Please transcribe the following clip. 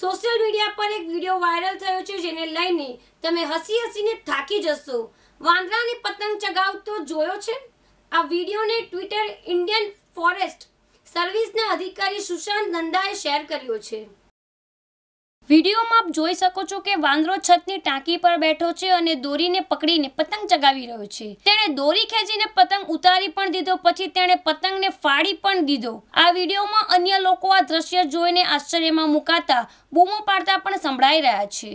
social media પર એક video viral થયો છે જેને લઈને તમે હસી હસીને થાકી જશો વાંદરાને પતંગ ચગાવતો જોયો છે આ વિડીયોને ટ્વિટર ઇન્ડિયન ફોરેસ્ટ સર્વિસના અધિકારી સુશાંત નંદાએ શેર કર્યો છે વિડીયોમાં આપ જોઈ શકો છો કે વાંદરો છતની ટાંકી પર બેઠો છે અને દોરીને પકડીને પતંગ ચગાવી રહ્યો છે તેણે દોરી ખેંચીને પતંગ ઉતારી પણ દીધો પછી તેણે પતંગને ફાડી પણ દીધો આ વિડીયોમાં અન્ય લોકો આ દ્રશ્ય જોઈને આશ્ચર્યમાં મુકાતા બૂમો પાડતા પણ સંભળાઈ રહ્યા છે